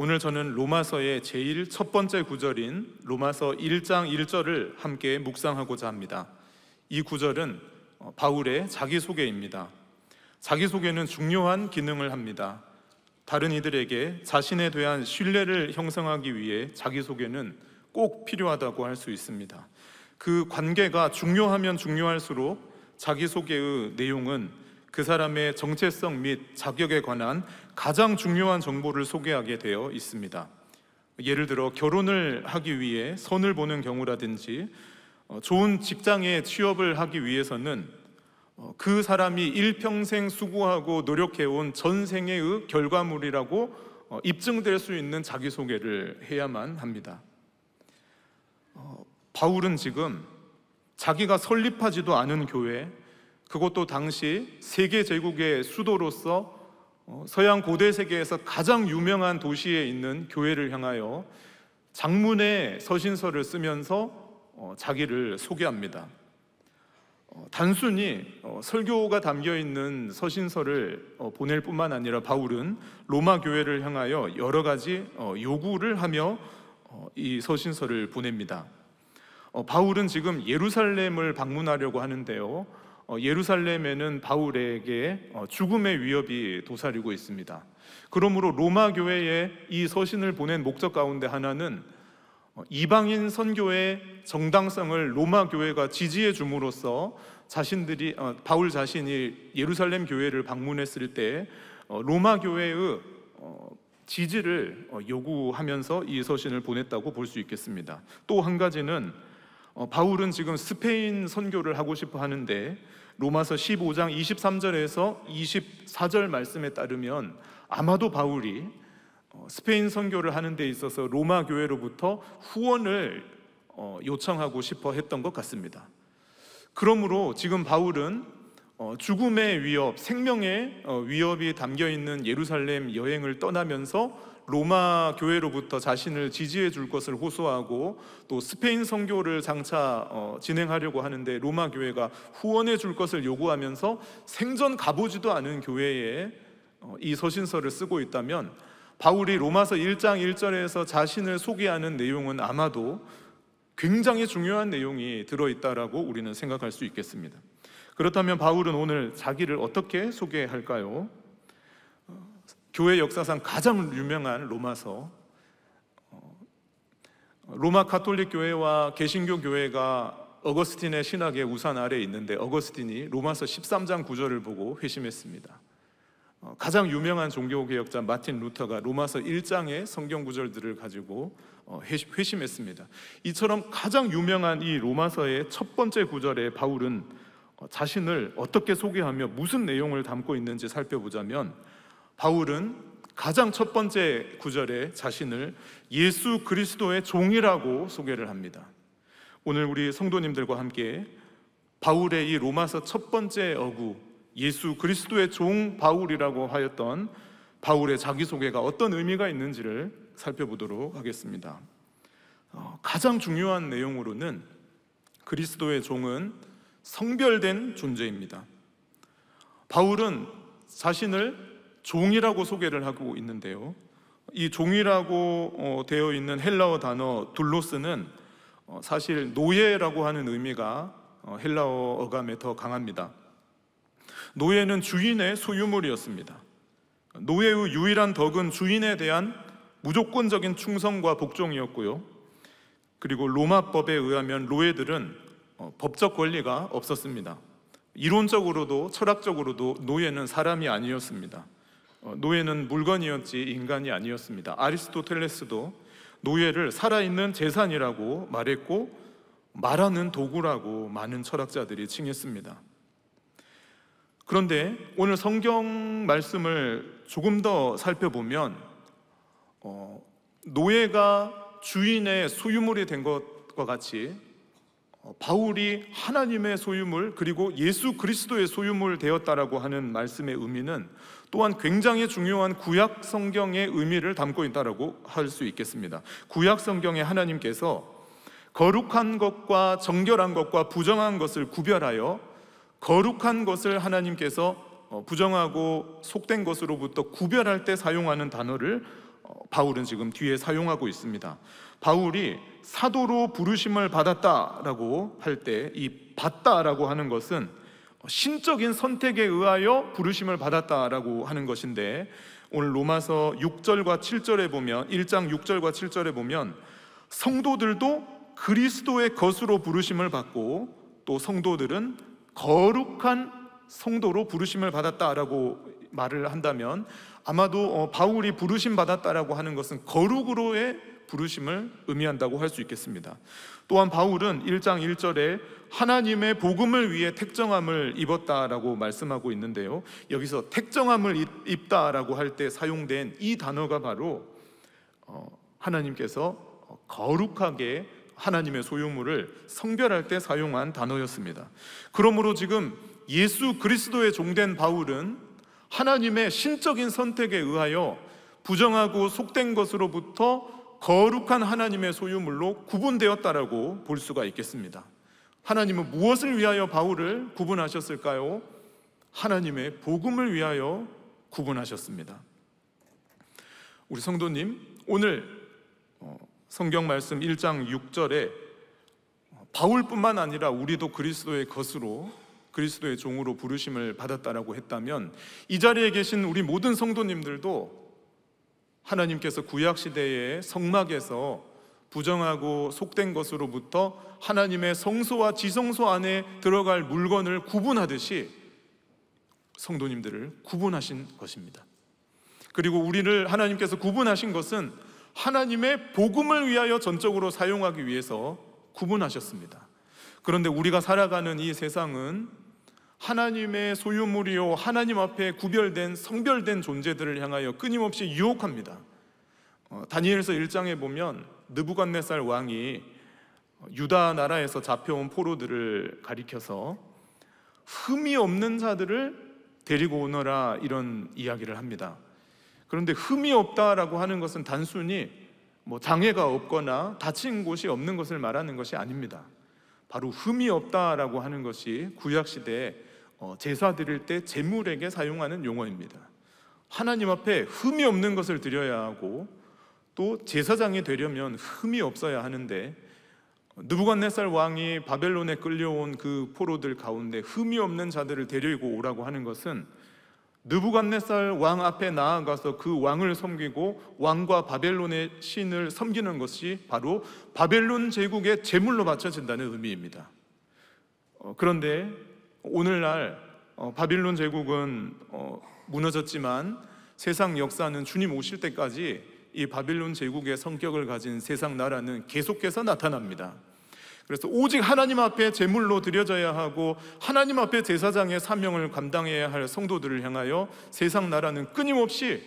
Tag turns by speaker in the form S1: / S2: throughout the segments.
S1: 오늘 저는 로마서의 제일 첫 번째 구절인 로마서 1장 1절을 함께 묵상하고자 합니다. 이 구절은 어, 바울의 자기소개입니다. 자기소개는 중요한 기능을 합니다. 다른 이들에게 자신에 대한 신뢰를 형성하기 위해 자기소개는 꼭 필요하다고 할 수 있습니다. 그 관계가 중요하면 중요할수록 자기소개의 내용은 그 사람의 정체성 및 자격에 관한 가장 중요한 정보를 소개하게 되어 있습니다. 예를 들어 결혼을 하기 위해 선을 보는 경우라든지 어, 좋은 직장에 취업을 하기 위해서는 어, 그 사람이 일평생 수고하고 노력해온 전생의 그 결과물이라고 어, 입증될 수 있는 자기소개를 해야만 합니다. 바울은 지금 자기가 설립하지도 않은 교회, 그것도 당시 세계 제국의 수도로서 어, 서양 고대 세계에서 가장 유명한 도시에 있는 교회를 향하여 장문의 서신서를 쓰면서 어, 자기를 소개합니다. 어, 단순히 설교가 담겨 있는 서신서를 보낼 뿐만 아니라 바울은 로마 교회를 향하여 여러 가지 요구를 하며 이 서신서를 보냅니다. 바울은 지금 예루살렘을 방문하려고 하는데요. 어, 예루살렘에는 바울에게 어, 죽음의 위협이 도사리고 있습니다. 그러므로 로마 교회에 이 서신을 보낸 목적 가운데 하나는 어, 이방인 선교의 정당성을 로마 교회가 지지해 줌으로써 자신들이 바울 자신이 예루살렘 교회를 방문했을 때 로마 교회의 지지를 요구하면서 이 서신을 보냈다고 볼 수 있겠습니다. 또 한 가지는 바울은 지금 스페인 선교를 하고 싶어 하는데 로마서 15장 23절에서 24절 말씀에 따르면 아마도 바울이 어, 스페인 선교를 하는 데 있어서 로마 교회로부터 후원을 어, 요청하고 싶어 했던 것 같습니다. 그러므로 지금 바울은 어, 죽음의 위협, 생명의 위협이 담겨 있는 예루살렘 여행을 떠나면서 로마 교회로부터 자신을 지지해 줄 것을 호소하고 또 스페인 선교를 장차 어, 진행하려고 하는데 로마 교회가 후원해 줄 것을 요구하면서 생전 가보지도 않은 교회에 어, 이 서신서를 쓰고 있다면 바울이 로마서 1장 1절에서 자신을 소개하는 내용은 아마도 굉장히 중요한 내용이 들어있다라고 우리는 생각할 수 있겠습니다. 그렇다면 바울은 오늘 자기를 어떻게 소개할까요? 교회 역사상 가장 유명한 로마서 어, 로마 카톨릭 교회와 개신교 교회가 어거스틴의 신학의 우산 아래에 있는데 어거스틴이 로마서 13장 9절을 보고 회심했습니다. 어, 가장 유명한 종교개혁자 마틴 루터가 로마서 1장의 성경 구절들을 가지고 어, 회심했습니다. 이처럼 가장 유명한 이 로마서의 첫 번째 구절에 바울은 자신을 어떻게 소개하며 무슨 내용을 담고 있는지 살펴보자면 바울은 가장 첫 번째 구절에 자신을 예수 그리스도의 종이라고 소개를 합니다. 오늘 우리 성도님들과 함께 바울의 이 로마서 첫 번째 어구 예수 그리스도의 종 바울이라고 하였던 바울의 자기소개가 어떤 의미가 있는지를 살펴보도록 하겠습니다. 어, 가장 중요한 내용으로는 그리스도의 종은 성별된 존재입니다. 바울은 자신을 종이라고 소개를 하고 있는데요. 이 종이라고 어, 되어 있는 헬라어 단어 둘로스는 어, 사실 노예라고 하는 의미가 어, 헬라어 어감에 더 강합니다. 노예는 주인의 소유물이었습니다. 노예의 유일한 덕은 주인에 대한 무조건적인 충성과 복종이었고요. 그리고 로마법에 의하면 노예들은 법적 권리가 없었습니다. 이론적으로도 철학적으로도 노예는 사람이 아니었습니다. 어, 노예는 물건이었지 인간이 아니었습니다. 아리스토텔레스도 노예를 살아있는 재산이라고 말했고 말하는 도구라고 많은 철학자들이 칭했습니다. 그런데 오늘 성경 말씀을 조금 더 살펴보면 어, 노예가 주인의 소유물이 된 것과 같이 어, 바울이 하나님의 소유물 그리고 예수 그리스도의 소유물 되었다라고 하는 말씀의 의미는 또한 굉장히 중요한 구약 성경의 의미를 담고 있다라고 할 수 있겠습니다. 구약 성경에 하나님께서 거룩한 것과 정결한 것과 부정한 것을 구별하여 거룩한 것을 하나님께서 어, 부정하고 속된 것으로부터 구별할 때 사용하는 단어를 어, 바울은 지금 뒤에 사용하고 있습니다. 바울이 사도로 부르심을 받았다라고 할 때 이 받다라고 하는 것은 신적인 선택에 의하여 부르심을 받았다라고 하는 것인데 오늘 로마서 6절과 7절에 보면 1장 6절과 7절에 보면 성도들도 그리스도의 것으로 부르심을 받고 또 성도들은 거룩한 성도로 부르심을 받았다라고 말을 한다면 아마도 어, 바울이 부르심 받았다라고 하는 것은 거룩으로의 부르심을 의미한다고 할 수 있겠습니다. 또한 바울은 1장 1절에 하나님의 복음을 위해 택정함을 입었다라고 말씀하고 있는데요. 여기서 택정함을 입다라고 할 때 사용된 이 단어가 바로 어, 하나님께서 거룩하게 하나님의 소유물을 성별할 때 사용한 단어였습니다. 그러므로 지금 예수 그리스도의 종된 바울은 하나님의 신적인 선택에 의하여 부정하고 속된 것으로부터 거룩한 하나님의 소유물로 구분되었다라고 볼 수가 있겠습니다. 하나님은 무엇을 위하여 바울을 구분하셨을까요? 하나님의 복음을 위하여 구분하셨습니다. 우리 성도님, 오늘 어, 성경 말씀 1장 6절에 어, 바울뿐만 아니라 우리도 그리스도의 것으로 그리스도의 종으로 부르심을 받았다라고 했다면 이 자리에 계신 우리 모든 성도님들도 하나님께서 구약 시대의 성막에서 부정하고 속된 것으로부터 하나님의 성소와 지성소 안에 들어갈 물건을 구분하듯이 성도님들을 구분하신 것입니다. 그리고 우리를 하나님께서 구분하신 것은 하나님의 복음을 위하여 전적으로 사용하기 위해서 구분하셨습니다. 그런데 우리가 살아가는 이 세상은 하나님의 소유물이요 하나님 앞에 구별된 성별된 존재들을 향하여 끊임없이 유혹합니다. 어, 다니엘서 1장에 보면 느부갓네살 왕이 어, 유다 나라에서 잡혀온 포로들을 가리켜서 흠이 없는 자들을 데리고 오너라 이런 이야기를 합니다. 그런데 흠이 없다라고 하는 것은 단순히 뭐 장애가 없거나 다친 곳이 없는 것을 말하는 것이 아닙니다. 바로 흠이 없다라고 하는 것이 구약 시대에 어, 제사 드릴 때재물에게 사용하는 용어입니다. 하나님 앞에 흠이 없는 것을 드려야 하고 또 제사장이 되려면 흠이 없어야 하는데 누부갓네살 왕이 바벨론에 끌려온 그 포로들 가운데 흠이 없는 자들을 데리고 오라고 하는 것은 느부갓네살 왕 앞에 나아가서 그 왕을 섬기고 왕과 바벨론의 신을 섬기는 것이 바로 바벨론 제국의 제물로 바쳐진다는 의미입니다. 어, 그런데 오늘날 어, 바빌론 제국은 어, 무너졌지만 세상 역사는 주님 오실 때까지 이 바빌론 제국의 성격을 가진 세상 나라는 계속해서 나타납니다. 그래서 오직 하나님 앞에 제물로 드려져야 하고 하나님 앞에 제사장의 사명을 감당해야 할 성도들을 향하여 세상 나라는 끊임없이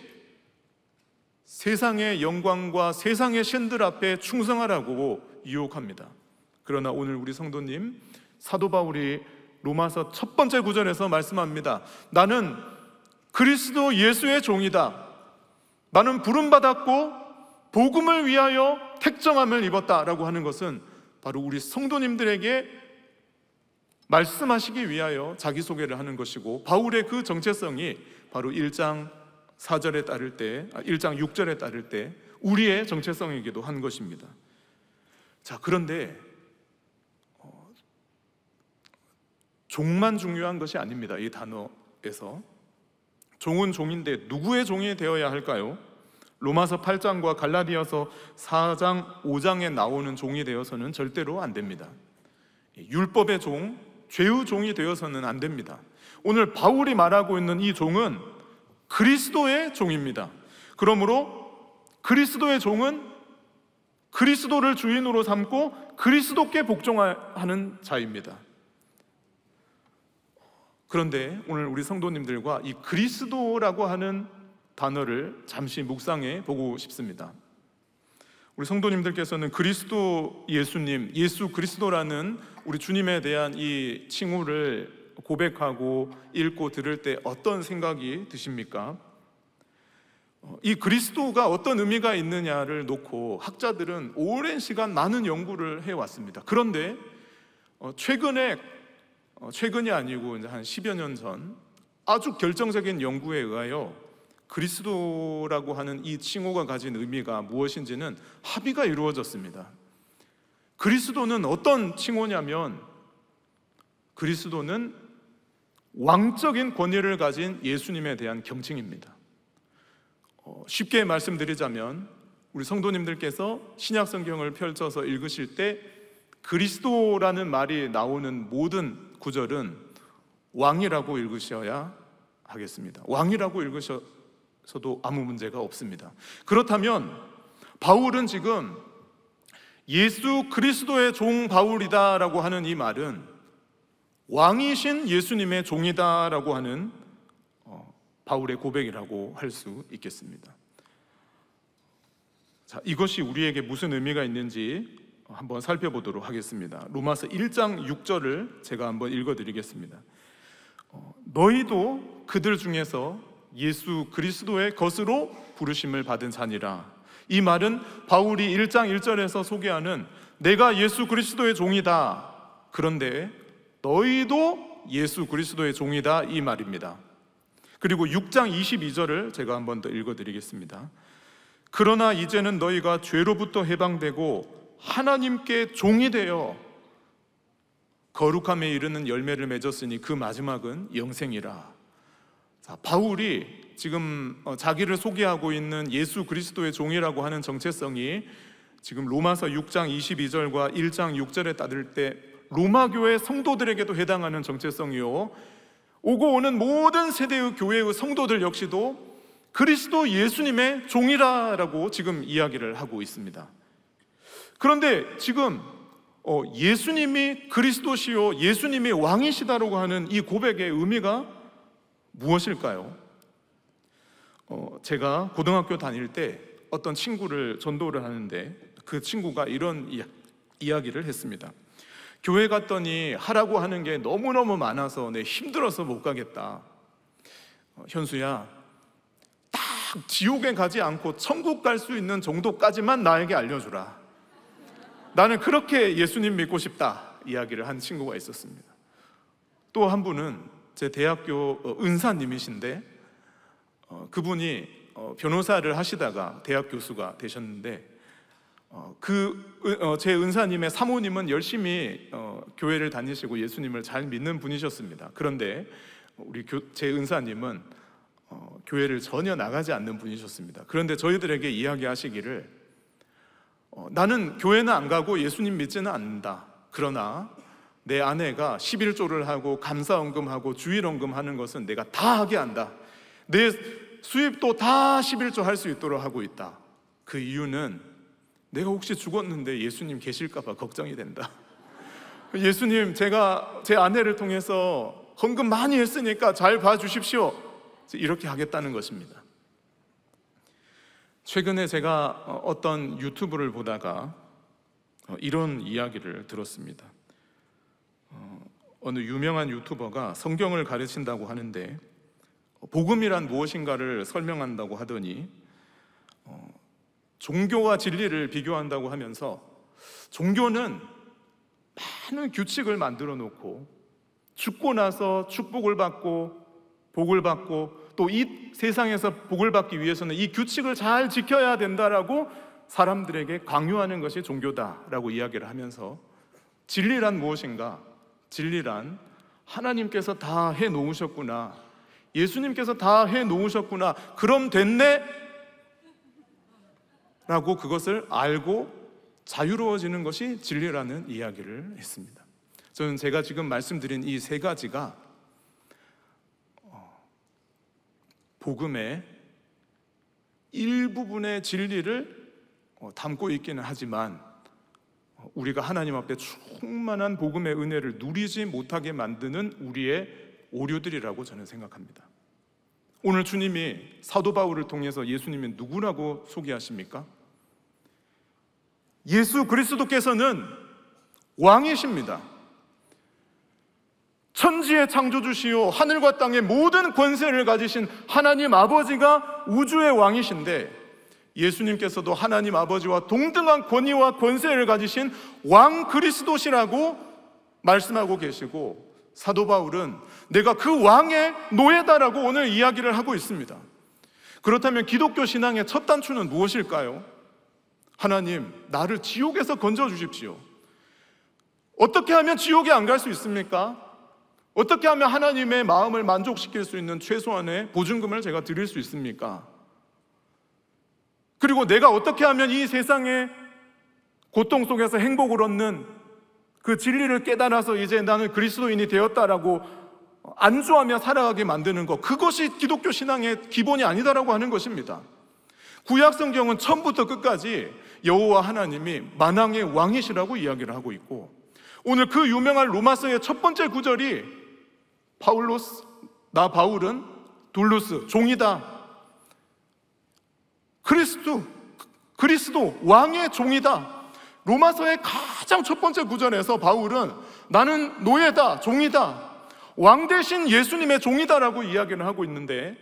S1: 세상의 영광과 세상의 신들 앞에 충성하라고 유혹합니다. 그러나 오늘 우리 성도님 사도 바울이 로마서 첫 번째 구절에서 말씀합니다. 나는 그리스도 예수의 종이다. 나는 부름받았고 복음을 위하여 택정함을 입었다라고 하는 것은 바로 우리 성도님들에게 말씀하시기 위하여 자기소개를 하는 것이고 바울의 그 정체성이 바로 1장 4절에 따를 때 1장 아, 6절에 따를 때 우리의 정체성이기도 한 것입니다. 자, 그런데 종만 중요한 것이 아닙니다. 이 단어에서 종은 종인데 누구의 종이 되어야 할까요? 로마서 8장과 갈라디아서 4장, 5장에 나오는 종이 되어서는 절대로 안 됩니다. 율법의 종, 죄의 종이 되어서는 안 됩니다. 오늘 바울이 말하고 있는 이 종은 그리스도의 종입니다. 그러므로 그리스도의 종은 그리스도를 주인으로 삼고 그리스도께 복종하는 자입니다. 그런데 오늘 우리 성도님들과 이 그리스도라고 하는 단어를 잠시 묵상해 보고 싶습니다. 우리 성도님들께서는 그리스도 예수님, 예수 그리스도라는 우리 주님에 대한 이 칭호를 고백하고 읽고 들을 때 어떤 생각이 드십니까? 어, 이 그리스도가 어떤 의미가 있느냐를 놓고 학자들은 오랜 시간 많은 연구를 해왔습니다. 그런데 어, 최근에 어, 최근이 아니고 이제 한 10여 년 전 아주 결정적인 연구에 의하여 그리스도라고 하는 이 칭호가 가진 의미가 무엇인지는 합의가 이루어졌습니다. 그리스도는 어떤 칭호냐면 그리스도는 왕적인 권위를 가진 예수님에 대한 경칭입니다. 어, 쉽게 말씀드리자면 우리 성도님들께서 신약 성경을 펼쳐서 읽으실 때 그리스도라는 말이 나오는 모든 구절은 왕이라고 읽으셔야 하겠습니다. 왕이라고 읽으셔서도 아무 문제가 없습니다. 그렇다면 바울은 지금 예수 그리스도의 종 바울이다라고 하는 이 말은 왕이신 예수님의 종이다라고 하는 어, 바울의 고백이라고 할 수 있겠습니다. 자, 이것이 우리에게 무슨 의미가 있는지 한번 살펴보도록 하겠습니다. 로마서 1장 6절을 제가 한번 읽어드리겠습니다. 어, 너희도 그들 중에서 예수 그리스도의 것으로 부르심을 받은 자니라. 이 말은 바울이 1장 1절에서 소개하는 내가 예수 그리스도의 종이다. 그런데 너희도 예수 그리스도의 종이다. 이 말입니다. 그리고 6장 22절을 제가 한번 더 읽어드리겠습니다. 그러나 이제는 너희가 죄로부터 해방되고 하나님께 종이 되어 거룩함에 이르는 열매를 맺었으니 그 마지막은 영생이라. 자, 바울이 지금 어, 자기를 소개하고 있는 예수 그리스도의 종이라고 하는 정체성이 지금 로마서 6장 22절과 1장 6절에 따를 때 로마 교회 성도들에게도 해당하는 정체성이요. 오고 오는 모든 세대의 교회의 성도들 역시도 그리스도 예수님의 종이라라고 지금 이야기를 하고 있습니다. 그런데 지금 어, 예수님이 그리스도시요 예수님이 왕이시다라고 하는 이 고백의 의미가 무엇일까요? 어, 제가 고등학교 다닐 때 어떤 친구를 전도를 하는데 그 친구가 이런 이야기를 했습니다. 교회 갔더니 하라고 하는 게 너무너무 많아서 내 힘들어서 못 가겠다. 어, 현수야, 딱 지옥에 가지 않고 천국 갈 수 있는 정도까지만 나에게 알려주라. 나는 그렇게 예수님 믿고 싶다 이야기를 한 친구가 있었습니다. 또 한 분은 제 대학교 어, 은사님이신데 어, 그분이 어, 변호사를 하시다가 대학 교수가 되셨는데 그제 은사님의 사모님은 열심히 교회를 다니시고 예수님을 잘 믿는 분이셨습니다. 그런데 우리 제 은사님은 교회를 전혀 나가지 않는 분이셨습니다. 그런데 저희들에게 이야기하시기를 어, 나는 교회는 안 가고 예수님 믿지는 않는다. 그러나 내 아내가 11조를 하고 감사원금하고 주일원금 하는 것은 내가 다 하게 한다. 내 수입도 다 11조 할 수 있도록 하고 있다. 그 이유는 내가 혹시 죽었는데 예수님 계실까봐 걱정이 된다. 예수님, 제가 제 아내를 통해서 헌금 많이 했으니까 잘 봐주십시오. 이렇게 하겠다는 것입니다. 최근에 제가 어, 어떤 유튜브를 보다가 어, 이런 이야기를 들었습니다. 어, 어느 유명한 유튜버가 성경을 가르친다고 하는데 복음이란 무엇인가를 설명한다고 하더니 종교와 진리를 비교한다고 하면서 종교는 많은 규칙을 만들어 놓고 죽고 나서 축복을 받고 복을 받고 또이 세상에서 복을 받기 위해서는 이 규칙을 잘 지켜야 된다라고 사람들에게 강요하는 것이 종교다라고 이야기를 하면서 진리란 무엇인가? 진리란 하나님께서 다 해 놓으셨구나. 예수님께서 다 해 놓으셨구나. 그럼 됐네? 라고 그것을 알고 자유로워지는 것이 진리라는 이야기를 했습니다. 저는 제가 지금 말씀드린 이 세 가지가 복음의 일부분의 진리를 어, 담고 있기는 하지만 어, 우리가 하나님 앞에 충만한 복음의 은혜를 누리지 못하게 만드는 우리의 오류들이라고 저는 생각합니다. 오늘 주님이 사도 바울을 통해서 예수님이 누구라고 소개하십니까? 예수 그리스도께서는 왕이십니다. 천지의 창조주시요 하늘과 땅의 모든 권세를 가지신 하나님 아버지가 우주의 왕이신데 예수님께서도 하나님 아버지와 동등한 권위와 권세를 가지신 왕 그리스도시라고 말씀하고 계시고 사도 바울은 내가 그 왕의 노예다라고 오늘 이야기를 하고 있습니다. 그렇다면 기독교 신앙의 첫 단추는 무엇일까요? 하나님, 나를 지옥에서 건져 주십시오. 어떻게 하면 지옥에 안 갈 수 있습니까? 어떻게 하면 하나님의 마음을 만족시킬 수 있는 최소한의 보증금을 제가 드릴 수 있습니까? 그리고 내가 어떻게 하면 이 세상의 고통 속에서 행복을 얻는 그 진리를 깨달아서 이제 나는 그리스도인이 되었다라고 안주하며 살아가게 만드는 것. 그것이 기독교 신앙의 기본이 아니다라고 하는 것입니다. 구약 성경은 처음부터 끝까지 여호와 하나님이 만왕의 왕이시라고 이야기를 하고 있고 오늘 그 유명한 로마서의 첫 번째 구절이 파울로스, 나 바울은 둘루스, 종이다. 그리스도, 그리스도, 왕의 종이다. 로마서의 가장 첫 번째 구절에서 바울은 나는 노예다, 종이다. 왕 대신 예수님의 종이다라고 이야기를 하고 있는데,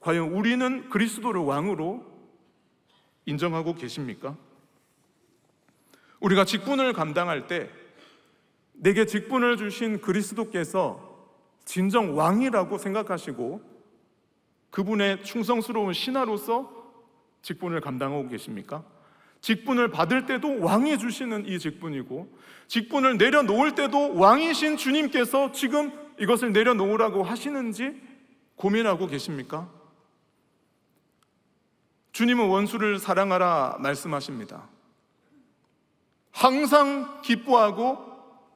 S1: 과연 우리는 그리스도를 왕으로 인정하고 계십니까? 우리가 직분을 감당할 때, 내게 직분을 주신 그리스도께서 진정 왕이라고 생각하시고 그분의 충성스러운 신하로서 직분을 감당하고 계십니까? 직분을 받을 때도 왕이 주시는 이 직분이고 직분을 내려놓을 때도 왕이신 주님께서 지금 이것을 내려놓으라고 하시는지 고민하고 계십니까? 주님은 원수를 사랑하라 말씀하십니다. 항상 기뻐하고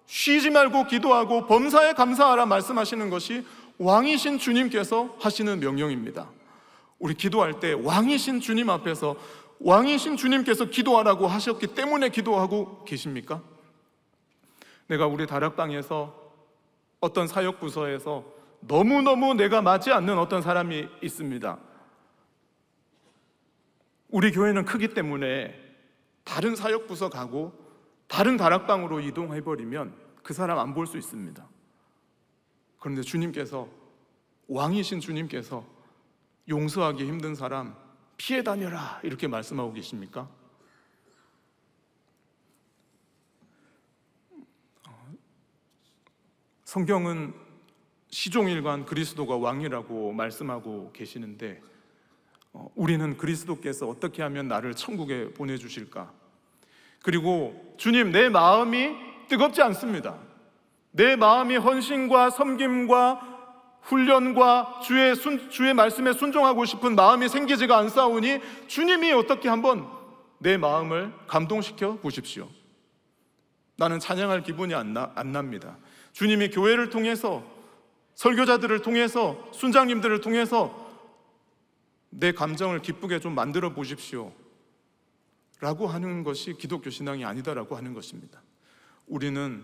S1: 쉬지 말고 기도하고 범사에 감사하라 말씀하시는 것이 왕이신 주님께서 하시는 명령입니다. 우리 기도할 때 왕이신 주님 앞에서 왕이신 주님께서 기도하라고 하셨기 때문에 기도하고 계십니까? 내가 우리 다락방에서 어떤 사역부서에서 너무너무 내가 맞지 않는 어떤 사람이 있습니다. 우리 교회는 크기 때문에 다른 사역부서 가고 다른 다락방으로 이동해버리면 그 사람 안 볼 수 있습니다. 그런데 주님께서, 왕이신 주님께서 용서하기 힘든 사람 피해 다녀라 이렇게 말씀하고 계십니까? 성경은 시종일관 그리스도가 왕이라고 말씀하고 계시는데 어, 우리는 그리스도께서 어떻게 하면 나를 천국에 보내주실까? 그리고 주님, 내 마음이 뜨겁지 않습니다. 내 마음이 헌신과 섬김과 훈련과 주의, 순, 주의 말씀에 순종하고 싶은 마음이 생기지가 않사오니 주님이 어떻게 한번 내 마음을 감동시켜 보십시오. 나는 찬양할 기분이 안, 나, 안 납니다. 주님이 교회를 통해서 설교자들을 통해서 순장님들을 통해서 내 감정을 기쁘게 좀 만들어 보십시오. 라고 하는 것이 기독교 신앙이 아니다라고 하는 것입니다. 우리는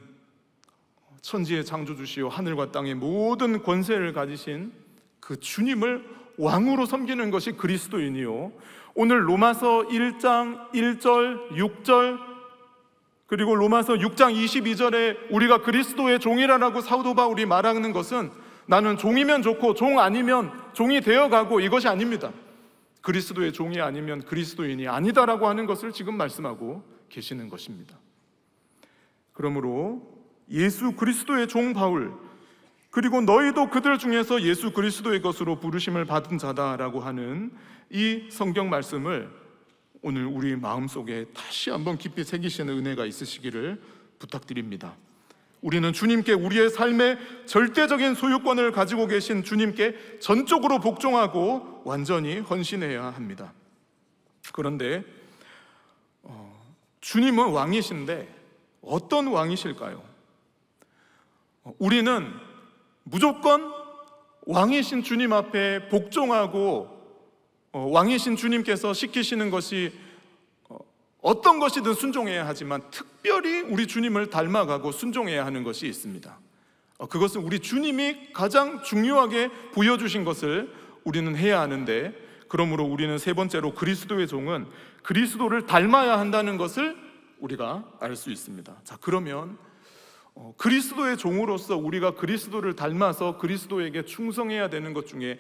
S1: 천지의 창조주시요 하늘과 땅의 모든 권세를 가지신 그 주님을 왕으로 섬기는 것이 그리스도인이요. 오늘 로마서 1장 1절, 6절, 그리고 로마서 6장 22절에 우리가 그리스도의 종이라라고 사도 바울이 말하는 것은 나는 종이면 좋고 종 아니면 종이 되어가고 이것이 아닙니다. 그리스도의 종이 아니면 그리스도인이 아니다라고 하는 것을 지금 말씀하고 계시는 것입니다. 그러므로 예수 그리스도의 종 바울 그리고 너희도 그들 중에서 예수 그리스도의 것으로 부르심을 받은 자다라고 하는 이 성경 말씀을 오늘 우리 마음속에 다시 한번 깊이 새기시는 은혜가 있으시기를 부탁드립니다. 우리는 주님께 우리의 삶의 절대적인 소유권을 가지고 계신 주님께 전적으로 복종하고 완전히 헌신해야 합니다. 그런데 어, 주님은 왕이신데 어떤 왕이실까요? 우리는 무조건 왕이신 주님 앞에 복종하고 어, 왕이신 주님께서 시키시는 것이 어떤 것이든 순종해야 하지만 특별히 우리 주님을 닮아가고 순종해야 하는 것이 있습니다. 어, 그것은 우리 주님이 가장 중요하게 보여주신 것을 우리는 해야 하는데 그러므로 우리는 세 번째로 그리스도의 종은 그리스도를 닮아야 한다는 것을 우리가 알 수 있습니다. 자, 그러면 어, 그리스도의 종으로서 우리가 그리스도를 닮아서 그리스도에게 충성해야 되는 것 중에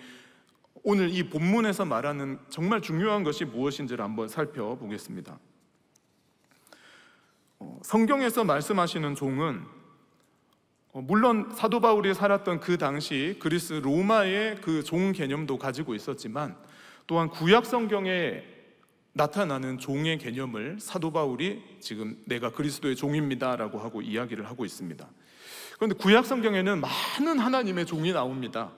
S1: 오늘 이 본문에서 말하는 정말 중요한 것이 무엇인지를 한번 살펴보겠습니다. 어, 성경에서 말씀하시는 종은 어, 물론 사도 바울이 살았던 그 당시 그리스 로마의 그 종 개념도 가지고 있었지만 또한 구약 성경에 나타나는 종의 개념을 사도 바울이 지금 내가 그리스도의 종입니다라고 하고 이야기를 하고 있습니다. 그런데 구약 성경에는 많은 하나님의 종이 나옵니다.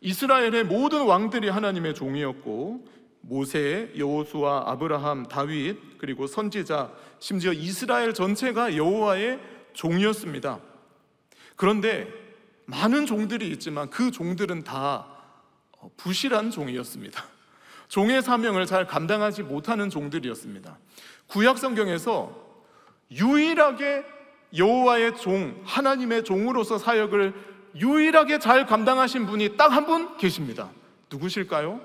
S1: 이스라엘의 모든 왕들이 하나님의 종이었고 모세, 여호수아, 아브라함, 다윗 그리고 선지자 심지어 이스라엘 전체가 여호와의 종이었습니다. 그런데 많은 종들이 있지만 그 종들은 다 어, 부실한 종이었습니다. 종의 사명을 잘 감당하지 못하는 종들이었습니다. 구약 성경에서 유일하게 여호와의 종, 하나님의 종으로서 사역을 유일하게 잘 감당하신 분이 딱 한 분 계십니다. 누구실까요?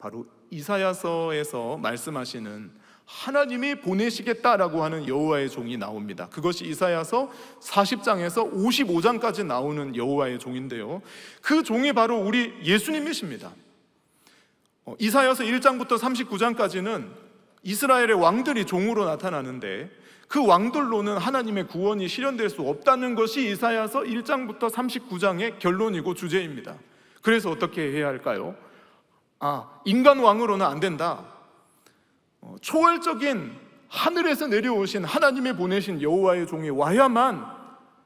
S1: 바로 이사야서에서 말씀하시는 하나님이 보내시겠다라고 하는 여호와의 종이 나옵니다. 그것이 이사야서 40장에서 55장까지 나오는 여호와의 종인데요. 그 종이 바로 우리 예수님이십니다. 어, 이사야서 1장부터 39장까지는 이스라엘의 왕들이 종으로 나타나는데 그 왕들로는 하나님의 구원이 실현될 수 없다는 것이 이사야서 1장부터 39장의 결론이고 주제입니다. 그래서 어떻게 해야 할까요? 아, 인간 왕으로는 안 된다. 어, 초월적인 하늘에서 내려오신 하나님의 보내신 여호와의 종이 와야만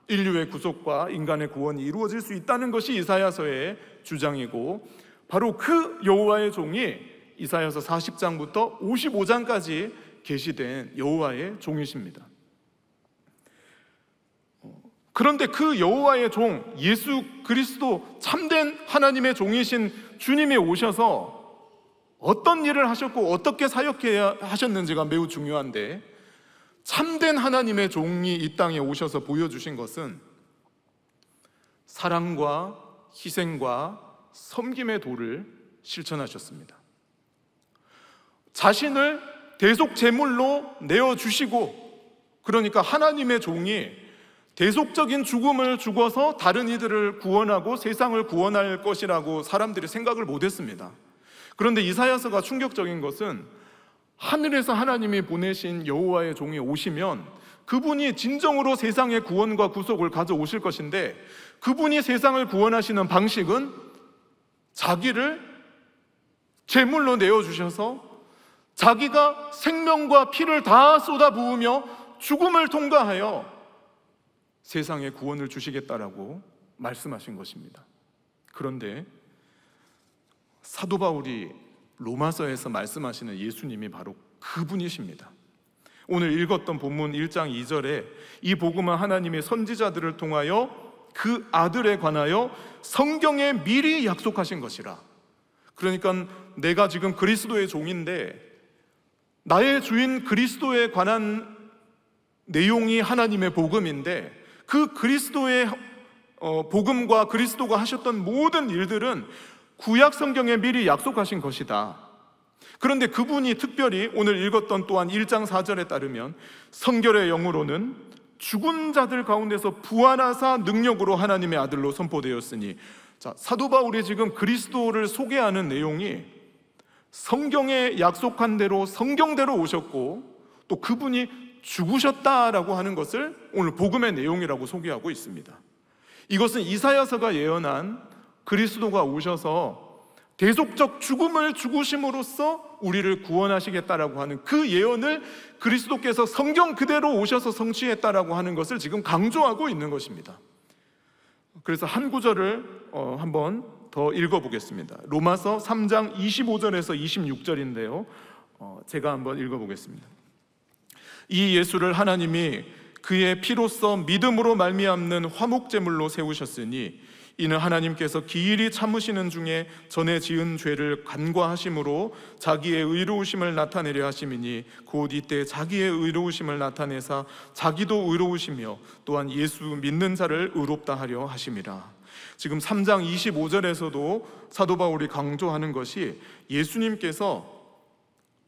S1: 인류의 구속과 인간의 구원이 이루어질 수 있다는 것이 이사야서의 주장이고 바로 그 여호와의 종이 이사야서 40장부터 55장까지 계시된 여호와의 종이십니다. 어, 그런데 그 여호와의 종 예수 그리스도 참된 하나님의 종이신 주님이 오셔서 어떤 일을 하셨고 어떻게 사역해 하셨는지가 매우 중요한데 참된 하나님의 종이 이 땅에 오셔서 보여주신 것은 사랑과 희생과 섬김의 도를 실천하셨습니다. 자신을 대속 제물로 내어 주시고 그러니까 하나님의 종이 대속적인 죽음을 죽어서 다른 이들을 구원하고 세상을 구원할 것이라고 사람들이 생각을 못했습니다. 그런데 이사야서가 충격적인 것은 하늘에서 하나님이 보내신 여호와의 종이 오시면 그분이 진정으로 세상의 구원과 구속을 가져오실 것인데 그분이 세상을 구원하시는 방식은 자기를 제물로 내어주셔서 자기가 생명과 피를 다 쏟아 부으며 죽음을 통과하여 세상에 구원을 주시겠다라고 말씀하신 것입니다. 그런데 사도 바울이 로마서에서 말씀하시는 예수님이 바로 그분이십니다. 오늘 읽었던 본문 1장 2절에 이 복음은 하나님의 선지자들을 통하여 그 아들에 관하여 성경에 미리 약속하신 것이라. 그러니까 내가 지금 그리스도의 종인데 나의 주인 그리스도에 관한 내용이 하나님의 복음인데 그 그리스도의 어, 복음과 그리스도가 하셨던 모든 일들은 구약 성경에 미리 약속하신 것이다. 그런데 그분이 특별히 오늘 읽었던 또한 1장 4절에 따르면 성결의 영으로는 죽은 자들 가운데서 부활하사 능력으로 하나님의 아들로 선포되었으니 자, 사도 바울이 지금 그리스도를 소개하는 내용이 성경에 약속한 대로 성경대로 오셨고 또 그분이 죽으셨다라고 하는 것을 오늘 복음의 내용이라고 소개하고 있습니다. 이것은 이사야서가 예언한 그리스도가 오셔서 대속적 죽음을 죽으심으로써 우리를 구원하시겠다라고 하는 그 예언을 그리스도께서 성경 그대로 오셔서 성취했다라고 하는 것을 지금 강조하고 있는 것입니다. 그래서 한 구절을 어, 한번 더 읽어보겠습니다. 로마서 3장 25절에서 26절인데요. 어, 제가 한번 읽어보겠습니다. 이 예수를 하나님이 그의 피로써 믿음으로 말미암는 화목제물로 세우셨으니 이는 하나님께서 기일이 참으시는 중에 전에 지은 죄를 간과하심으로 자기의 의로우심을 나타내려 하심이니 곧 이때 자기의 의로우심을 나타내사 자기도 의로우시며 또한 예수 믿는 자를 의롭다 하려 하심이라. 지금 3장 25절에서도 사도 바울이 강조하는 것이 예수님께서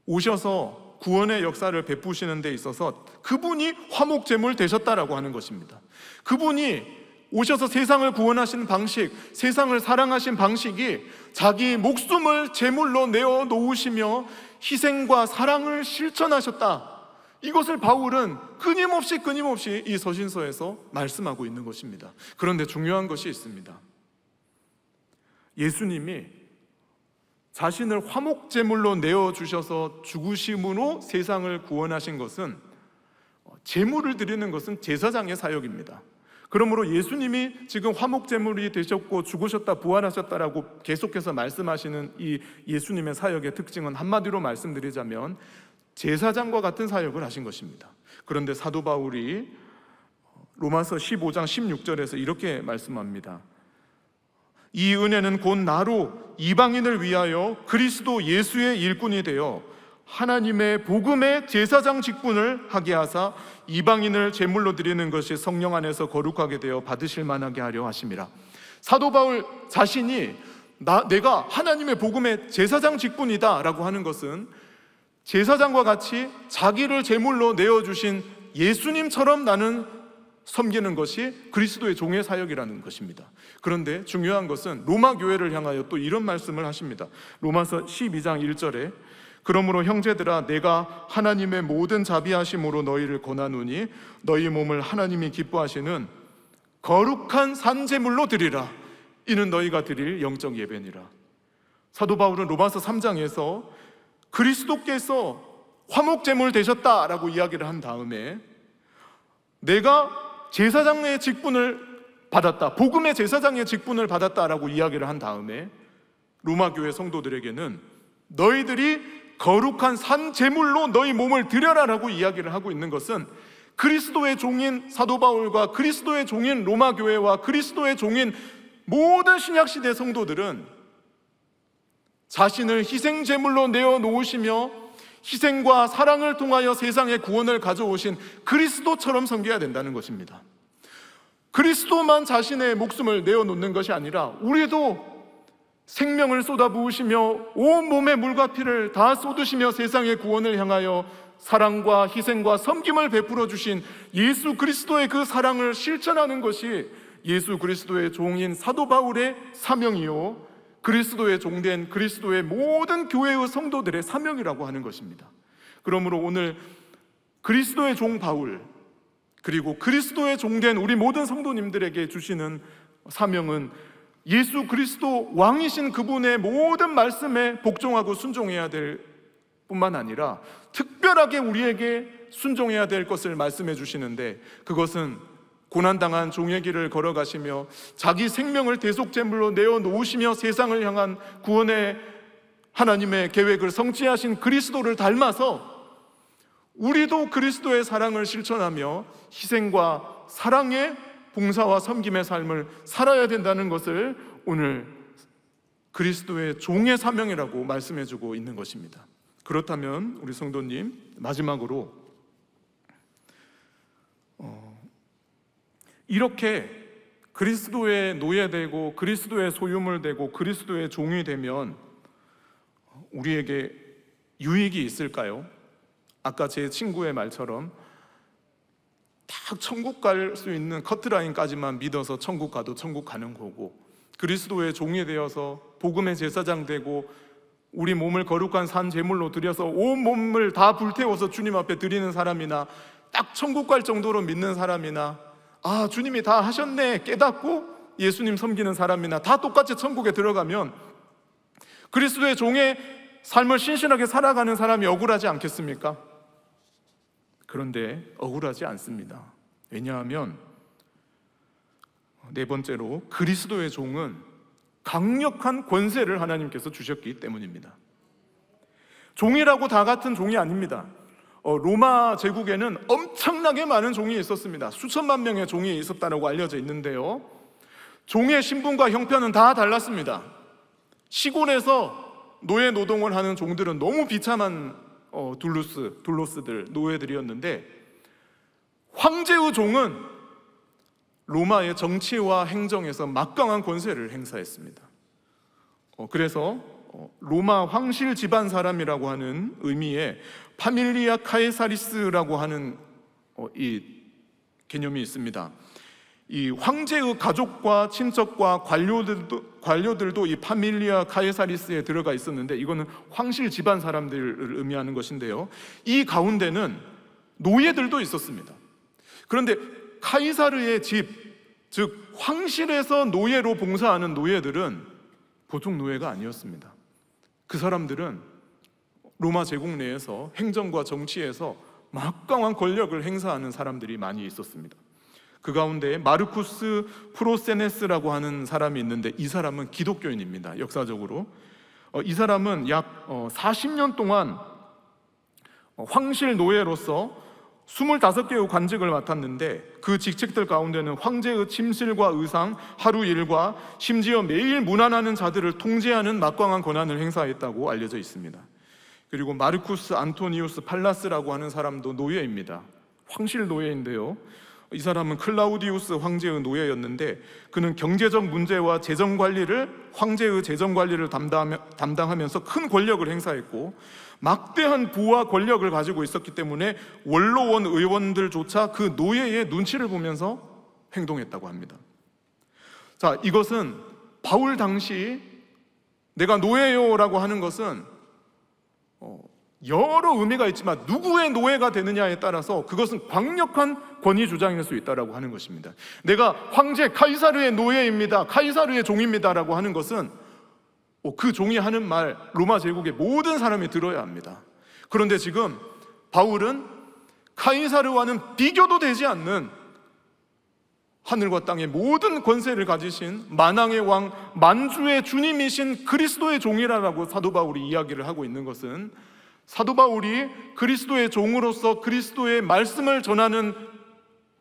S1: 오셔서 구원의 역사를 베푸시는 데 있어서 그분이 화목제물 되셨다라고 하는 것입니다. 그분이 오셔서 세상을 구원하신 방식, 세상을 사랑하신 방식이 자기 목숨을 제물로 내어 놓으시며 희생과 사랑을 실천하셨다. 이것을 바울은 끊임없이 끊임없이 이 서신서에서 말씀하고 있는 것입니다. 그런데 중요한 것이 있습니다. 예수님이 자신을 화목제물로 내어주셔서 죽으심으로 세상을 구원하신 것은 어, 제물을 드리는 것은 제사장의 사역입니다. 그러므로 예수님이 지금 화목제물이 되셨고 죽으셨다 부활하셨다라고 계속해서 말씀하시는 이 예수님의 사역의 특징은 한마디로 말씀드리자면 제사장과 같은 사역을 하신 것입니다. 그런데 사도 바울이 어, 로마서 15장 16절에서 이렇게 말씀합니다. 이 은혜는 곧 나로 이방인을 위하여 그리스도 예수의 일꾼이 되어 하나님의 복음의 제사장 직분을 하게 하사 이방인을 제물로 드리는 것이 성령 안에서 거룩하게 되어 받으실 만하게 하려 하십니라 사도 바울 자신이 나, 내가 하나님의 복음의 제사장 직분이다라고 하는 것은 제사장과 같이 자기를 제물로 내어 주신 예수님처럼 나는 섬기는 것이 그리스도의 종의 사역이라는 것입니다. 그런데 중요한 것은 로마 교회를 향하여 또 이런 말씀을 하십니다. 로마서 12장 1절에 그러므로 형제들아 내가 하나님의 모든 자비하심으로 너희를 권하노니 너희 몸을 하나님이 기뻐하시는 거룩한 산제물로 드리라 이는 너희가 드릴 영적 예배니라. 사도 바울은 로마서 3장에서 그리스도께서 화목제물 되셨다라고 이야기를 한 다음에 내가 제사장의 직분을 받았다. 복음의 제사장의 직분을 받았다라고 이야기를 한 다음에 로마 교회 성도들에게는 너희들이 거룩한 산 제물로 너희 몸을 드려라라고 이야기를 하고 있는 것은 그리스도의 종인 사도 바울과 그리스도의 종인 로마 교회와 그리스도의 종인 모든 신약 시대 성도들은 자신을 희생 제물로 내어 놓으시며 희생과 사랑을 통하여 세상의 구원을 가져오신 그리스도처럼 섬겨야 된다는 것입니다. 그리스도만 자신의 목숨을 내어놓는 것이 아니라 우리도 생명을 쏟아부으시며 온 몸의 물과 피를 다 쏟으시며 세상의 구원을 향하여 사랑과 희생과 섬김을 베풀어 주신 예수 그리스도의 그 사랑을 실천하는 것이 예수 그리스도의 종인 사도 바울의 사명이요 그리스도의 종된 그리스도의 모든 교회의 성도들의 사명이라고 하는 것입니다. 그러므로 오늘 그리스도의 종 바울, 그리고 그리스도의 종된 우리 모든 성도님들에게 주시는 사명은 예수 그리스도 왕이신 그분의 모든 말씀에 복종하고 순종해야 될 뿐만 아니라 특별하게 우리에게 순종해야 될 것을 말씀해 주시는데 그것은 고난당한 종의 길을 걸어가시며 자기 생명을 대속제물로 내어놓으시며 세상을 향한 구원의 하나님의 계획을 성취하신 그리스도를 닮아서 우리도 그리스도의 사랑을 실천하며 희생과 사랑의 봉사와 섬김의 삶을 살아야 된다는 것을 오늘 그리스도의 종의 사명이라고 말씀해주고 있는 것입니다. 그렇다면 우리 성도님 마지막으로 이렇게 그리스도의 노예되고 그리스도의 소유물되고 그리스도의 종이 되면 우리에게 유익이 있을까요? 아까 제 친구의 말처럼 딱 천국 갈 수 있는 커트라인까지만 믿어서 천국 가도 천국 가는 거고 그리스도의 종이 되어서 복음의 제사장 되고 우리 몸을 거룩한 산 제물로 드려서 온 몸을 다 불태워서 주님 앞에 드리는 사람이나 딱 천국 갈 정도로 믿는 사람이나 아, 주님이 다 하셨네 깨닫고 예수님 섬기는 사람이나 다 똑같이 천국에 들어가면 그리스도의 종의 삶을 신신하게 살아가는 사람이 억울하지 않겠습니까? 그런데 억울하지 않습니다. 왜냐하면 네 번째로 그리스도의 종은 강력한 권세를 하나님께서 주셨기 때문입니다. 종이라고 다 같은 종이 아닙니다. 어, 로마 제국에는 엄청나게 많은 종이 있었습니다. 수천만 명의 종이 있었다고 알려져 있는데요. 종의 신분과 형편은 다 달랐습니다. 시골에서 노예 노동을 하는 종들은 너무 비참한 어, 둘루스, 둘로스들, 노예들이었는데 황제의 종은 로마의 정치와 행정에서 막강한 권세를 행사했습니다. 어, 그래서 로마 황실 집안 사람이라고 하는 의미의 파밀리아 카에사리스라고 하는 어, 이 개념이 있습니다. 이 황제의 가족과 친척과 관료들도, 관료들도 이 파밀리아 카에사리스에 들어가 있었는데 이거는 황실 집안 사람들을 의미하는 것인데요. 이 가운데는 노예들도 있었습니다. 그런데 카이사르의 집, 즉 황실에서 노예로 봉사하는 노예들은 보통 노예가 아니었습니다. 그 사람들은 로마 제국 내에서 행정과 정치에서 막강한 권력을 행사하는 사람들이 많이 있었습니다. 그 가운데 마르쿠스 프로세네스라고 하는 사람이 있는데 이 사람은 기독교인입니다. 역사적으로 어, 이 사람은 약 40년 어, 동안 어, 황실 노예로서 25개의 관직을 맡았는데 그 직책들 가운데는 황제의 침실과 의상, 하루 일과 심지어 매일 문안하는 자들을 통제하는 막강한 권한을 행사했다고 알려져 있습니다. 그리고 마르쿠스 안토니우스 팔라스라고 하는 사람도 노예입니다. 황실 노예인데요. 이 사람은 클라우디우스 황제의 노예였는데 그는 경제적 문제와 재정 관리를 황제의 재정 관리를 담당하면서 큰 권력을 행사했고 막대한 부와 권력을 가지고 있었기 때문에 원로원 의원들조차 그 노예의 눈치를 보면서 행동했다고 합니다. 자, 이것은 바울 당시 내가 노예요라고 하는 것은 어, 여러 의미가 있지만 누구의 노예가 되느냐에 따라서 그것은 강력한 권위 주장일 수 있다라고 하는 것입니다. 내가 황제 카이사르의 노예입니다. 카이사르의 종입니다라고 하는 것은 어, 그 종이 하는 말 로마 제국의 모든 사람이 들어야 합니다. 그런데 지금 바울은 카이사르와는 비교도 되지 않는 하늘과 땅의 모든 권세를 가지신 만왕의 왕 만주의 주님이신 그리스도의 종이라고 사도 바울이 이야기를 하고 있는 것은 사도 바울이 그리스도의 종으로서 그리스도의 말씀을 전하는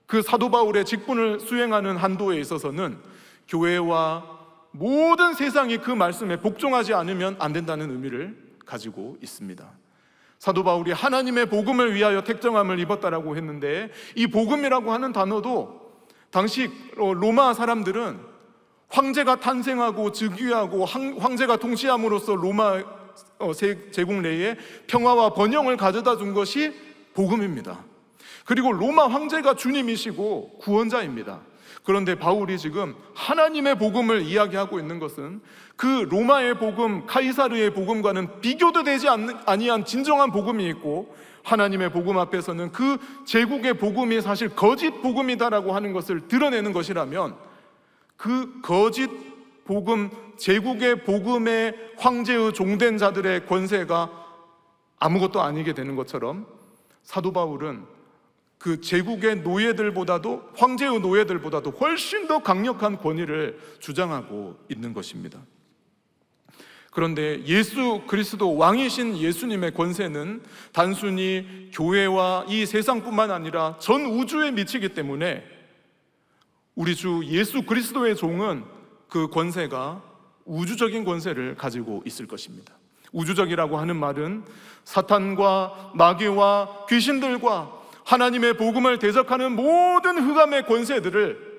S1: 그 사도 바울의 직분을 수행하는 한도에 있어서는 교회와 모든 세상이 그 말씀에 복종하지 않으면 안 된다는 의미를 가지고 있습니다. 사도 바울이 하나님의 복음을 위하여 택정함을 입었다라고 했는데 이 복음이라고 하는 단어도 당시 로마 사람들은 황제가 탄생하고 즉위하고 황제가 통치함으로써 로마 어, 제국 내에 평화와 번영을 가져다 준 것이 복음입니다. 그리고 로마 황제가 주님이시고 구원자입니다. 그런데 바울이 지금 하나님의 복음을 이야기하고 있는 것은 그 로마의 복음, 카이사르의 복음과는 비교도 되지 아니한 진정한 복음이 있고 하나님의 복음 앞에서는 그 제국의 복음이 사실 거짓 복음이다라고 하는 것을 드러내는 것이라면 그 거짓 복음 제국의 복음의 황제의 종된 자들의 권세가 아무것도 아니게 되는 것처럼 사도 바울은 그 제국의 노예들보다도 황제의 노예들보다도 훨씬 더 강력한 권위를 주장하고 있는 것입니다. 그런데 예수 그리스도 왕이신 예수님의 권세는 단순히 교회와 이 세상뿐만 아니라 전 우주에 미치기 때문에 우리 주 예수 그리스도의 종은 그 권세가 우주적인 권세를 가지고 있을 것입니다. 우주적이라고 하는 말은 사탄과 마귀와 귀신들과 하나님의 복음을 대적하는 모든 흑암의 권세들을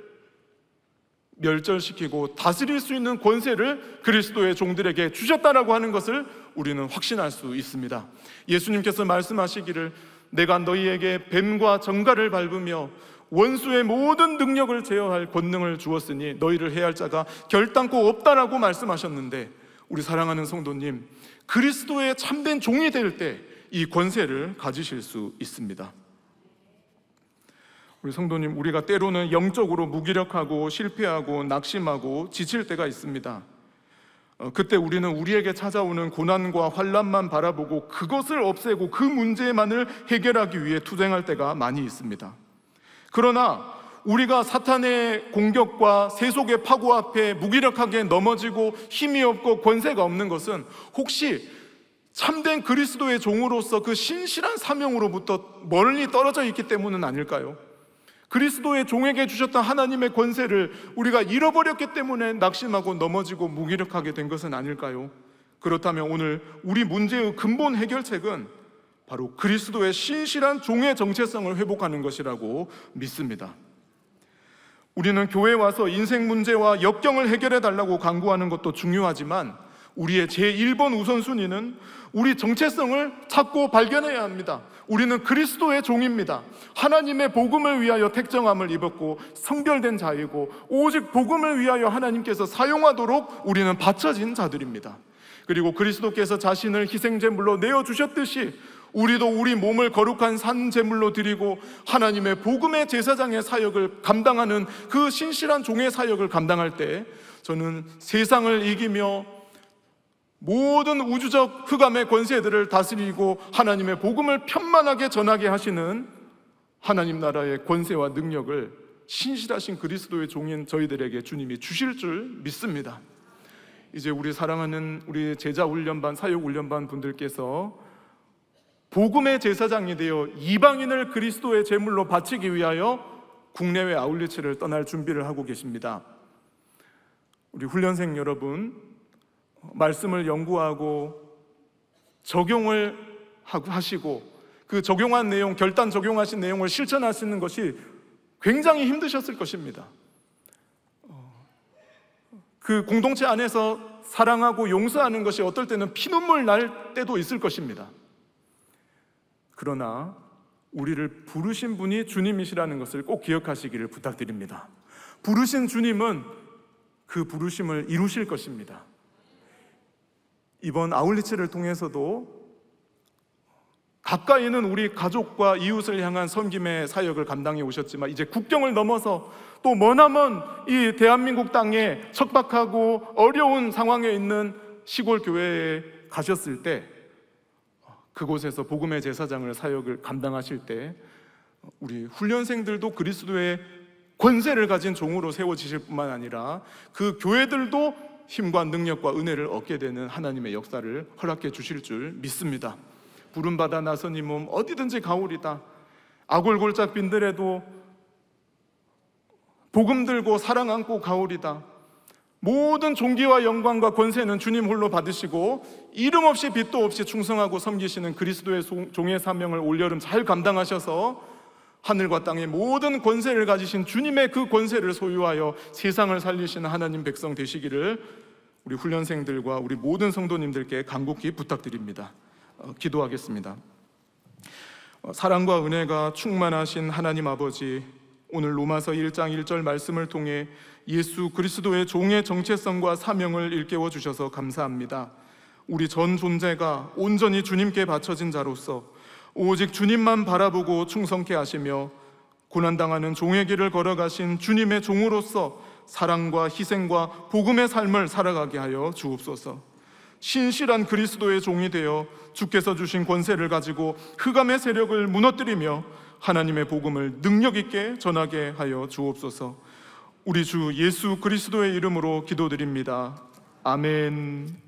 S1: 멸절시키고 다스릴 수 있는 권세를 그리스도의 종들에게 주셨다라고 하는 것을 우리는 확신할 수 있습니다. 예수님께서 말씀하시기를 내가 너희에게 뱀과 정갈을 밟으며 원수의 모든 능력을 제어할 권능을 주었으니 너희를 해야 할 자가 결단코 없다라고 말씀하셨는데 우리 사랑하는 성도님 그리스도의 참된 종이 될 때 이 권세를 가지실 수 있습니다. 우리 성도님 우리가 때로는 영적으로 무기력하고 실패하고 낙심하고 지칠 때가 있습니다. 어, 그때 우리는 우리에게 찾아오는 고난과 환란만 바라보고 그것을 없애고 그 문제만을 해결하기 위해 투쟁할 때가 많이 있습니다. 그러나 우리가 사탄의 공격과 세속의 파고 앞에 무기력하게 넘어지고 힘이 없고 권세가 없는 것은 혹시 참된 그리스도의 종으로서 그 신실한 사명으로부터 멀리 떨어져 있기 때문은 아닐까요? 그리스도의 종에게 주셨던 하나님의 권세를 우리가 잃어버렸기 때문에 낙심하고 넘어지고 무기력하게 된 것은 아닐까요? 그렇다면 오늘 우리 문제의 근본 해결책은 바로 그리스도의 신실한 종의 정체성을 회복하는 것이라고 믿습니다. 우리는 교회 와서 인생 문제와 역경을 해결해 달라고 강구하는 것도 중요하지만 우리의 제1번 우선순위는 우리 정체성을 찾고 발견해야 합니다. 우리는 그리스도의 종입니다. 하나님의 복음을 위하여 택정함을 입었고 성별된 자이고 오직 복음을 위하여 하나님께서 사용하도록 우리는 바쳐진 자들입니다. 그리고 그리스도께서 자신을 희생제물로 내어 주셨듯이 우리도 우리 몸을 거룩한 산재물로 드리고 하나님의 복음의 제사장의 사역을 감당하는 그 신실한 종의 사역을 감당할 때 저는 세상을 이기며 모든 우주적 흑암의 권세들을 다스리고 하나님의 복음을 편만하게 전하게 하시는 하나님 나라의 권세와 능력을 신실하신 그리스도의 종인 저희들에게 주님이 주실 줄 믿습니다. 이제 우리 사랑하는 우리 제자 훈련반, 사역 훈련반 분들께서 복음의 제사장이 되어 이방인을 그리스도의 제물로 바치기 위하여 국내외 아울리치를 떠날 준비를 하고 계십니다. 우리 훈련생 여러분, 말씀을 연구하고 적용을 하시고 그 적용한 내용, 결단 적용하신 내용을 실천하시는 것이 굉장히 힘드셨을 것입니다. 그 공동체 안에서 사랑하고 용서하는 것이 어떨 때는 피눈물 날 때도 있을 것입니다. 그러나 우리를 부르신 분이 주님이시라는 것을 꼭 기억하시기를 부탁드립니다. 부르신 주님은 그 부르심을 이루실 것입니다. 이번 아울리치를 통해서도 가까이는 우리 가족과 이웃을 향한 섬김의 사역을 감당해 오셨지만 이제 국경을 넘어서 또 머나먼 이 대한민국 땅에 척박하고 어려운 상황에 있는 시골 교회에 가셨을 때 그곳에서 복음의 제사장을 사역을 감당하실 때 우리 훈련생들도 그리스도의 권세를 가진 종으로 세워지실 뿐만 아니라 그 교회들도 힘과 능력과 은혜를 얻게 되는 하나님의 역사를 허락해 주실 줄 믿습니다. 부름받아 나선 이몸 어디든지 가오리다. 아골골짝 빈들에도 복음 들고 사랑 안고 가오리다. 모든 종기와 영광과 권세는 주님 홀로 받으시고 이름 없이 빛도 없이 충성하고 섬기시는 그리스도의 종의 사명을 올여름 잘 감당하셔서 하늘과 땅의 모든 권세를 가지신 주님의 그 권세를 소유하여 세상을 살리시는 하나님 백성 되시기를 우리 훈련생들과 우리 모든 성도님들께 간곡히 부탁드립니다. 어, 기도하겠습니다. 어, 사랑과 은혜가 충만하신 하나님 아버지 오늘 로마서 1장 1절 말씀을 통해 예수 그리스도의 종의 정체성과 사명을 일깨워 주셔서 감사합니다. 우리 전 존재가 온전히 주님께 바쳐진 자로서 오직 주님만 바라보고 충성케 하시며 고난당하는 종의 길을 걸어가신 주님의 종으로서 사랑과 희생과 복음의 삶을 살아가게 하여 주옵소서. 신실한 그리스도의 종이 되어 주께서 주신 권세를 가지고 흑암의 세력을 무너뜨리며 하나님의 복음을 능력 있게 전하게 하여 주옵소서. 우리 주 예수 그리스도의 이름으로 기도드립니다. 아멘.